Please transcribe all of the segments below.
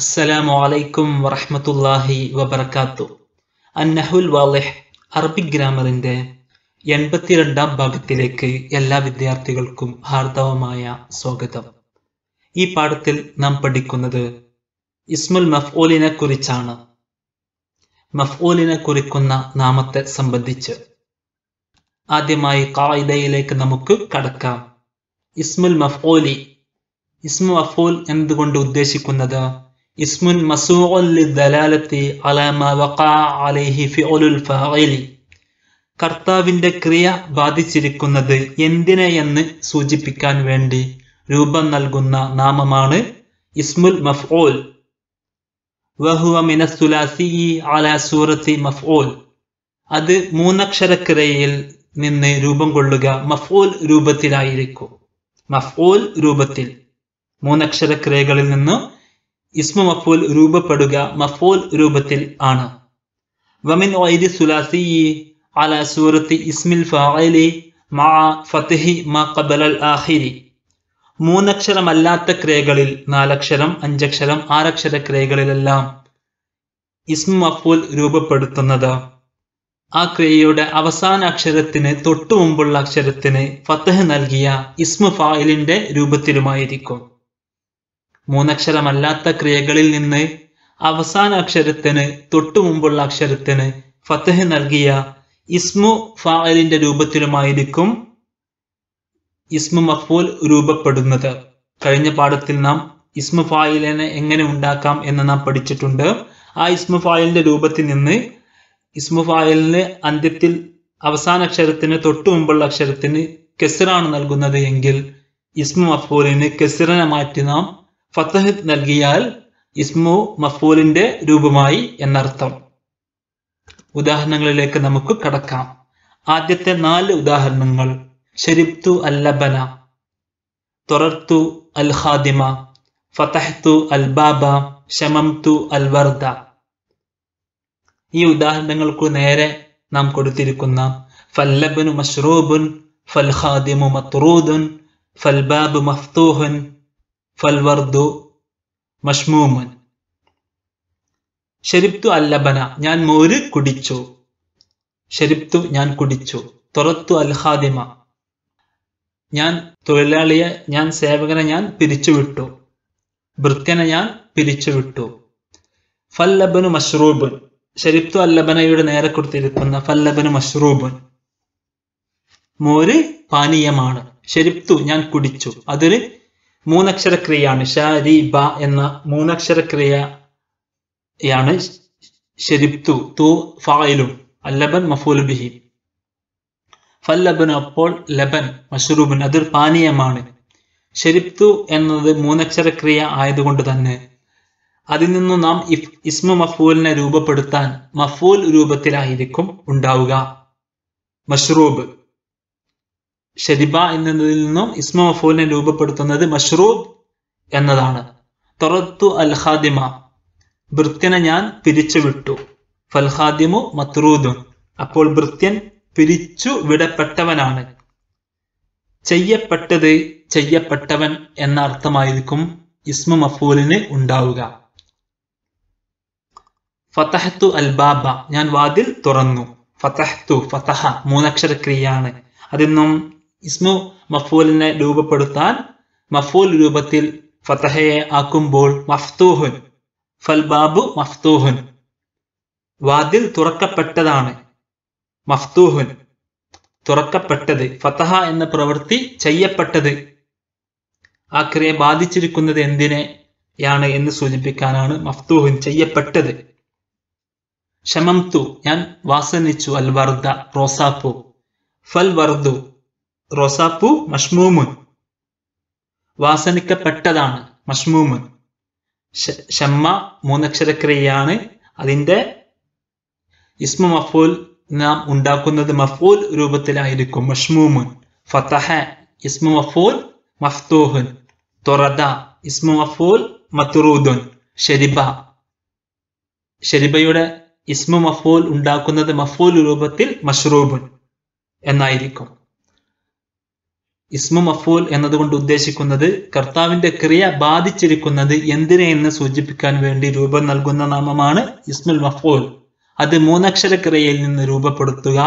അസ്സലാമു അലൈക്കും വറഹമത്തല്ലാഹി വബർക്കാത്തു അന്നഹുൽ വാലിഹ് അറബിക് ഗ്രാമറിൻ്റെ എൺപത്തിരണ്ടാം ഭാഗത്തിലേക്ക് എല്ലാ വിദ്യാർത്ഥികൾക്കും ഹാർദവമായ സ്വാഗതം ഈ പാഠത്തിൽ നാം പഠിക്കുന്നത് ഇസ്മുൽ മഫ്ഊലിനെ കുറിച്ചാണ് മഫ്ഊലിനെ കുറിക്കുന്ന നാമത്തെ സംബന്ധിച്ച് ആദ്യമായി കായിദയിലേക്ക് നമുക്ക് കടക്കാം ഇസ്മുൽ മഫ്ഊലി ഇസ്മു മഫൂൽ എന്നതുകൊണ്ട് ഉദ്ദേശിക്കുന്നത് اسم مسوغ للدلالة على ما وقع عليه فعل الفاعل കർത്താവിന്റെ ക്രിയ ബാധിച്ചിരിക്കുന്നത് എന്ന് സൂചിപ്പിക്കാൻ വേണ്ടി രൂപം നൽകുന്ന നാമമാണ് ഇസ്മുൽ മഫ്ഊൽ വഹുവ മിനസുലാസി അല സൂറത്തി മഫ്ഊൽ അത് മൂന്നക്ഷരക്കിരയിൽ നിന്ന് രൂപം കൊള്ളുക മഫ്ഊൽ രൂപത്തിലായിരിക്കും മഫ്ഊൽ രൂപത്തിൽ മൂന്നക്ഷരക്കിരകളിൽ നിന്ന് ഇസ്മു മഫൂൽ രൂപപ്പെടുക മഫൂൽ രൂപത്തിൽ ആണ് വമിൻ വൈരി സുലാസി അല സൂറത്തി ഇസ്മിൽ ഫാലി മാ ഫത്തഹി മാ കബലൽ ആഹിരി മൂന്നക്ഷരമല്ലാത്ത ക്രിയകളിൽ നാലക്ഷരം അഞ്ചക്ഷരം ആറക്ഷര ക്രിയകളിലെല്ലാം ഇസ്മു മഫൂൽ രൂപപ്പെടുത്തുന്നത് ആ ക്രിയയുടെ അവസാന അക്ഷരത്തിന് തൊട്ടു മുമ്പുള്ള അക്ഷരത്തിന് ഫത്തഹ് നൽകിയ ഇസ്മു ഫായിലിന്റെ രൂപത്തിലുമായിരിക്കും മൂന്നക്ഷരമല്ലാത്ത ക്രിയകളിൽ നിന്ന് അവസാന അക്ഷരത്തിന് തൊട്ടു മുമ്പുള്ള അക്ഷരത്തിന് ഫത്തഹ് നൽകിയ ഇസ്മു ഫാലിന്റെ രൂപത്തിലുമായിരിക്കും ഇസ്മു മഫൂൽ രൂപപ്പെടുന്നത് കഴിഞ്ഞ പാഠത്തിൽ നാം ഇസ്മു ഫായിലിനെ എങ്ങനെ ഉണ്ടാക്കാം എന്ന് നാം പഠിച്ചിട്ടുണ്ട് ആ ഇസ്മു ഫായിലിന്റെ രൂപത്തിൽ നിന്ന് ഇസ്മു ഫായിലിന് അന്ത്യത്തിൽ അവസാന അക്ഷരത്തിന് തൊട്ടു മുമ്പുള്ള അക്ഷരത്തിന് കെസിറാണ് നൽകുന്നത് എങ്കിൽ ഇസ്മു മഫൂലിന് കെസിറിനെ മാറ്റി നാം ഫത്തഹ് നൽകിയാൽ ഇസ്മു മഫൂലിന്റെ രൂപമായി എന്നർത്ഥം ഉദാഹരണങ്ങളിലേക്ക് നമുക്ക് കടക്കാം ആദ്യത്തെ നാല് ഉദാഹരണങ്ങൾ ഷരിബ്തു അല്ലബന തുറർത്തു അൽ ഖാദിമ ഫതഹ്തു അൽ ബാബ ഷമംതു അൽ വർദ ഈ ഉദാഹരണങ്ങൾക്ക് നേരെ നാം കൊടുത്തിരിക്കുന്ന ഫല്ലബനു മഷ്റൂബുൻ ഫൽ ഖാദിമു മത്റൂദുൻ ഫൽ ബാബു മഫ്തൂഹുൻ ഫൽവർദു മഷ്മൂമൻ ഷെരിപ്തു അല്ലബന ഞാൻ മോര് കുടിച്ചു ഷെരിപ്തു ഞാൻ കുടിച്ചു തുറത്തു അൽഹാദിമ ഞാൻ തൊഴിലാളിയെ ഞാൻ സേവകനെ ഞാൻ പിരിച്ചുവിട്ടു ഭൃത്യനെ ഞാൻ പിരിച്ചുവിട്ടു ഫല്ലബനു മഷ്റൂബൻ ഷെരിപ്തു അല്ലബനയുടെ നേരെ കൊടുത്തിരിക്കുന്ന ഫല്ലബനു മഷ്റൂബൻ മോര് പാനീയമാണ് ഷെരിപ്തു ഞാൻ കുടിച്ചു അതൊരു മൂന്നക്ഷര ക്രിയയാണ് ഷ രി ബ എന്ന മൂന്നക്ഷര ക്രിയയാണ് ഷെരിബ്തു തു ഫായിലും അല്ലബൻ മഫൂൽ ബിഹി ഫല്ലബൻ അപ്പോൾ ലബൻ മഷ്റൂബൻ അതൊരു പാനീയമാണ് ഷെരിബ്തു എന്നത് മൂന്നക്ഷര ക്രിയ ആയതുകൊണ്ട് തന്നെ അതിൽ നിന്നും നാം ഇസ്മു മഫൂലിനെ രൂപപ്പെടുത്താൻ മഫൂൽ രൂപത്തിലായിരിക്കും ഉണ്ടാവുക മഷ്റൂബ് ഷരിബ എന്നതിൽ നിന്നും ഇസ്മ മഫൂലിനെ രൂപപ്പെടുത്തുന്നത് മഷ്റൂബ് എന്നതാണ് തൊറത്തു അൽ ഖാദിമ ഭൃത്യനെ ഞാൻ പിരിച്ചു വിട്ടു ഫൽഹാദിമു മത്രൂദു അപ്പോൾ ഭൃത്യൻ പിരിച്ചു വിടപ്പെട്ടവനാണ് ചെയ്യപ്പെട്ടത് ചെയ്യപ്പെട്ടവൻ എന്ന അർത്ഥമായിരിക്കും ഇസ്മ മഫൂലിന് ഉണ്ടാവുക ഫതഹത്തു അൽ ബാബ ഞാൻ വാതിൽ തുറന്നു ഫതഹത്തു ഫതഹ മൂന്നക്ഷര ക്രിയയാണ് അതിന്നും ഇസ്മു മഫൂലിനെ രൂപപ്പെടുത്താൻ മഫൂൽ രൂപത്തിൽ ഫതഹയെ ആക്കുമ്പോൾ മഫ്തൂഹുൻ ഫൽ ബാബു മഫ്തൂഹുൻ വാതിൽ തുറക്കപ്പെട്ടതാണ് മഫ്തൂഹുൻ തുറക്കപ്പെട്ടത് ഫതഹ എന്ന പ്രവൃത്തി ചെയ്യപ്പെട്ടത് ആക്രയെ ബാധിച്ചിരിക്കുന്നത് എന്തിനെയാണ് എന്ന് സൂചിപ്പിക്കാനാണ് മഫ്തൂഹുൻ ചെയ്യപ്പെട്ടത് ഷമംതു ഞാൻ വാസനിച്ചു അൽ വർദ റോസാപ്പു ഫൽ വർദു റോസാപ്പൂ മഷ്മൂമ് വാസനിക്കപ്പെട്ടതാണ് മഷ്മൂമ് ഷമ്മ മൂന്നക്ഷരക്രിയയാണ് അതിൻ്റെ ഇസ്മ മഫൂൽ നാം ഉണ്ടാക്കുന്നത് മഫൂൽ രൂപത്തിലായിരിക്കും മഷ്മൂമ് ഫതഹ ഇസ്മ മഫൂൽ മഫ്തൂഹുൻ തുറദ ഇസ്മ മഫൂൽ മത്തുറൂദുൻ ഷെരിബ ഷെരിബയുടെ ഇസ്മ മഫൂൽ ഉണ്ടാക്കുന്നത് മഫൂൽ രൂപത്തിൽ മഷ്റൂബുൻ എന്നായിരിക്കും ഇസ്മു മഫൂൽ എന്നതുകൊണ്ട് ഉദ്ദേശിക്കുന്നത് കർത്താവിന്റെ ക്രിയ ബാധിച്ചിരിക്കുന്നത് എന്തിനെ എന്ന് സൂചിപ്പിക്കാൻ വേണ്ടി രൂപം നൽകുന്ന നാമമാണ് ഇസ്മുൽ മഫൂൽ അത് മൂന്നക്ഷര ക്രിയയിൽ നിന്ന് രൂപപ്പെടുത്തുക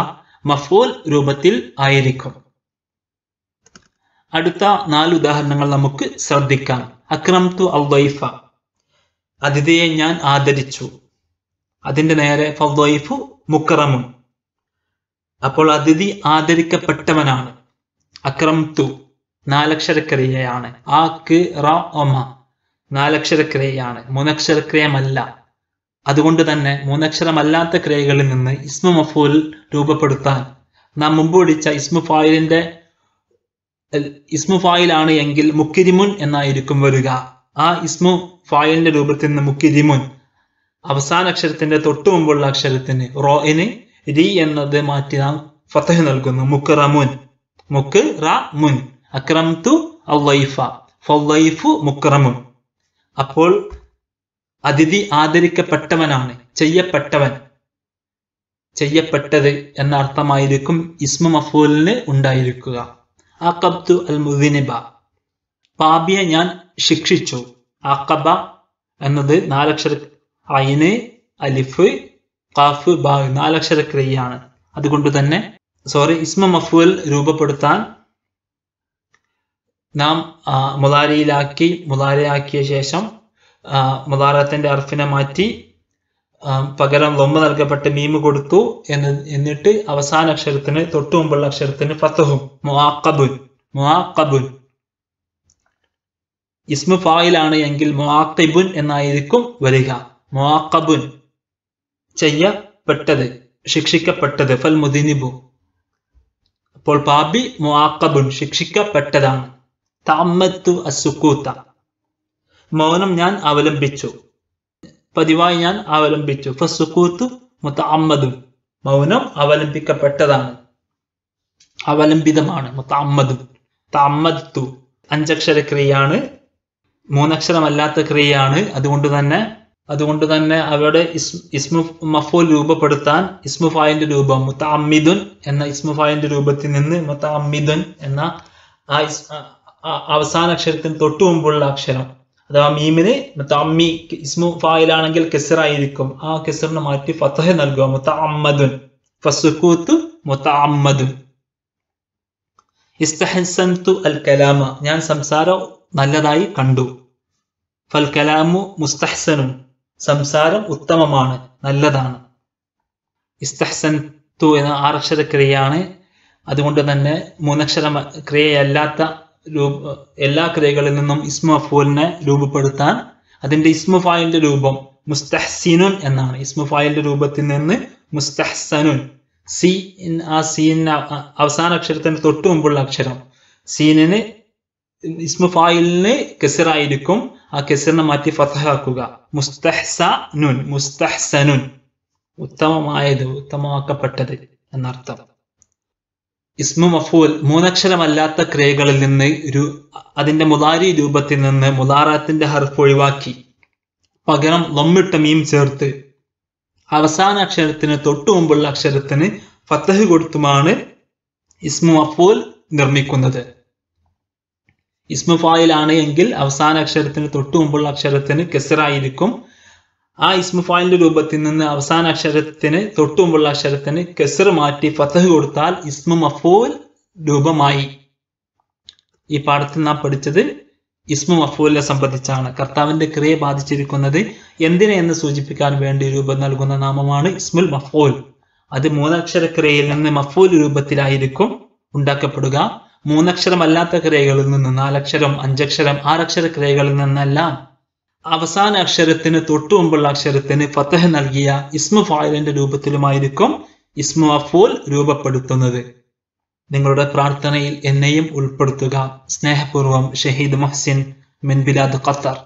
മഫൂൽ രൂപത്തിൽ ആയിരിക്കും അടുത്ത നാല് ഉദാഹരണങ്ങൾ നമുക്ക് ശ്രദ്ധിക്കാം അക്രം തു അവൈഫ അതിഥിയെ ഞാൻ ആദരിച്ചു അതിന്റെ നേരെ ഫൗദൈഫു മുക്കറമും അപ്പോൾ അതിഥി ആദരിക്കപ്പെട്ടവനാണ് അക്രം തു നാലക്ഷരക്രിയയാണ് ആ ക് റ ഒമ നാലക്ഷരക്രിയയാണ് മൂന്നക്ഷരക്രിയമല്ല അതുകൊണ്ട് തന്നെ മൂന്നക്ഷരമല്ലാത്ത ക്രിയകളിൽ നിന്ന് ഇസ്മു മഫൂൽ രൂപപ്പെടുത്താൻ നാം മുമ്പ് പഠിച്ച ഇസ്മു ഫായിലിന്റെ ഇസ്മു ഫായിലാണ് എങ്കിൽ മുക്കിരിമുൻ എന്നായിരിക്കും വരിക ആ ഇസ്മു ഫായിലിന്റെ രൂപത്തിൽ നിന്ന് മുക്കിരിമുൻ അവസാന അക്ഷരത്തിന്റെ തൊട്ടു മുമ്പുള്ള അക്ഷരത്തിന് റോയിന് രി എന്നത് മാറ്റി നാം ഫത്തഹ് നൽകുന്നു മുക്കറമുൻ മുൻ അക്രം അപ്പോൾ അതിഥി ആദരിക്കപ്പെട്ടവനാണ് ചെയ്യപ്പെട്ടവൻ ചെയ്യപ്പെട്ടത് എന്ന അർത്ഥമായിരിക്കും ഇസ്മു മഫൂലിന് ഉണ്ടായിരിക്കുക ആക്കബ്തു അൽ മുദിനിബ പാപിയെ ഞാൻ ശിക്ഷിച്ചു ആക്കബ എന്നത് നാലക്ഷര അയിന് അലിഫ് കാഫ് ബാ നാലക്ഷര ക്രിയയാണ് അതുകൊണ്ട് തന്നെ സോറി ഇസ്മ മഫുൽ രൂപപ്പെടുത്താൻ നാം മുലാരിയിലാക്കി മുലാരിയാക്കിയ ശേഷം മുലാറത്തിന്റെ അർഫിനെ മാറ്റി പകരം ലൊമ്പ് നൽകപ്പെട്ട് മീമ് കൊടുത്തു എന്ന് എന്നിട്ട് അവസാന അക്ഷരത്തിന് തൊട്ടു മുമ്പുള്ള അക്ഷരത്തിന് ഫത്തഹും മുആഖബുൻ മുആഖബുൻ ഇസ്മു ഫായിലാണ് എങ്കിൽ മുആഖിബുൻ എന്നായിരിക്കും വരിക മുആഖബുൻ ചെയ്യപ്പെട്ടത് ശിക്ഷിക്കപ്പെട്ടത് ഫൽ മുദിനിബു അപ്പോൾ പാപി മുആക്കബുൻ ശിക്ഷിക്കപ്പെട്ടതാണ് തമ്മത്തു അസുക്കൂത്ത മൗനം ഞാൻ അവലംബിച്ചു പതിവായി ഞാൻ അവലംബിച്ചു ഫസുക്കൂത്തു മുത്തമ്മദും മൗനം അവലംബിക്കപ്പെട്ടതാണ് അവലംബിതമാണ് മുത്തമ്മദും തമ്മത്തു അഞ്ചക്ഷര ക്രിയയാണ് മൂന്നക്ഷരമല്ലാത്ത ക്രിയയാണ് അതുകൊണ്ട് തന്നെ അതുകൊണ്ട് തന്നെ അവരുടെ ഇസ് ഇസ്മു മഫോൽ രൂപപ്പെടുത്താൻ ഇസ്മുഫായിന്റെ രൂപം മുത്തഅമ്മിദുൻ എന്ന ഇസ്മുഫായിന്റെ രൂപത്തിൽ നിന്ന് മുത്തഅമ്മിദുൻ എന്ന ആ അവസാന അക്ഷരത്തിന് തൊട്ടു മുമ്പുള്ള അക്ഷരം അഥവാ മീമിന് മുത്തഅമ്മി ഇസ്മു ഫായിലാണെങ്കിൽ കെസറായിരിക്കും ആയിരിക്കും ആ കെസറിന് മാറ്റി ഫത്തഹ നൽകുക മുത്തഅമ്മദുൻ ഫസുക്കൂത്ത് മുത്തഅമ്മദുൻ ഇസ്തഹസൻതു അൽ കലാമ ഞാൻ സംസാരം നല്ലതായി കണ്ടു ഫൽ കലാമു മുസ്തഹ്സനും സംസാരം ഉത്തമമാണ് നല്ലതാണ് ഇസ്തഹസൻ തു എന്ന ആറക്ഷര ക്രിയയാണ് അതുകൊണ്ട് തന്നെ മൂന്നക്ഷര ക്രിയയല്ലാത്ത രൂപ എല്ലാ ക്രിയകളിൽ നിന്നും ഇസ്മു അഫൂലിനെ രൂപപ്പെടുത്താൻ അതിന്റെ ഇസ്മു ഫായിലിന്റെ രൂപം മുസ്തഹ്സിനുൻ എന്നാണ് ഇസ്മു ഫായിലിന്റെ രൂപത്തിൽ നിന്ന് മുസ്തഹ്സനുൻ സി ആ സീനിന് അവസാന അക്ഷരത്തിന് തൊട്ട് മുമ്പുള്ള അക്ഷരം സീനിന് ഇസ്മു ഫായിലിന് കെസിറായിരിക്കും ആ കെസറിനെ മാറ്റി ഫതഹാക്കുക മുസ്തഹ്സനുൻ മുസ്തഹ്സനുൻ ഉത്തമമായത് ഉത്തമമാക്കപ്പെട്ടത് എന്നർത്ഥം ഇസ്മു മഫൂൽ മൂന്നക്ഷരമല്ലാത്ത ക്രിയകളിൽ നിന്ന് ഒരു അതിന്റെ മുതാരി രൂപത്തിൽ നിന്ന് മുതാറത്തിന്റെ ഹർഫ് ഒഴിവാക്കി പകരം ലൊമ്മിട്ട മീം ചേർത്ത് അവസാന അക്ഷരത്തിന് തൊട്ടു മുമ്പുള്ള അക്ഷരത്തിന് ഫത്തഹ് കൊടുത്തുമാണ് ഇസ്മു മഫൂൽ നിർമ്മിക്കുന്നത് ഇസ്മുഫായിലാണ് എങ്കിൽ അവസാന അക്ഷരത്തിന് തൊട്ടു മുമ്പുള്ള അക്ഷരത്തിന് കെസറായിരിക്കും ആ ഇസ്മുഫായിലിന്റെ രൂപത്തിൽ നിന്ന് അവസാന അക്ഷരത്തിന് തൊട്ടു മുമ്പുള്ള അക്ഷരത്തിന് കെസർ മാറ്റി ഫതഹ് കൊടുത്താൽ ഇസ്മു മഫൂൽ രൂപമായി ഈ പാഠത്തിൽ നാം പഠിച്ചത് ഇസ്മു മഫൂലിനെ സംബന്ധിച്ചാണ് കർത്താവിന്റെ ക്രിയ ബാധിച്ചിരിക്കുന്നത് എന്തിനെ എന്ന് സൂചിപ്പിക്കാൻ വേണ്ടി രൂപം നൽകുന്ന നാമമാണ് ഇസ്മുൽ മഫൂൽ അത് മൂന്നക്ഷര ക്രിയയിൽ നിന്ന് മഫൂൽ രൂപത്തിലായിരിക്കും ഉണ്ടാക്കപ്പെടുക മൂന്നക്ഷരമല്ലാത്ത ക്രിയകളിൽ നിന്ന് നാലക്ഷരം അഞ്ചക്ഷരം ആറക്ഷര ക്രിയകളിൽ നിന്നെല്ലാം അവസാന അക്ഷരത്തിന് തൊട്ടു മുമ്പുള്ള അക്ഷരത്തിന് ഫത്തഹ നൽകിയ ഇസ്മു ഫായലിന്റെ രൂപത്തിലുമായിരിക്കും ഇസ്മു അഫൂൽ രൂപപ്പെടുത്തുന്നത് നിങ്ങളുടെ പ്രാർത്ഥനയിൽ എന്നെയും ഉൾപ്പെടുത്തുക സ്നേഹപൂർവം ഷഹീദ് മഹ്സിൻ മിൻ ബിലാദ് ഖത്തർ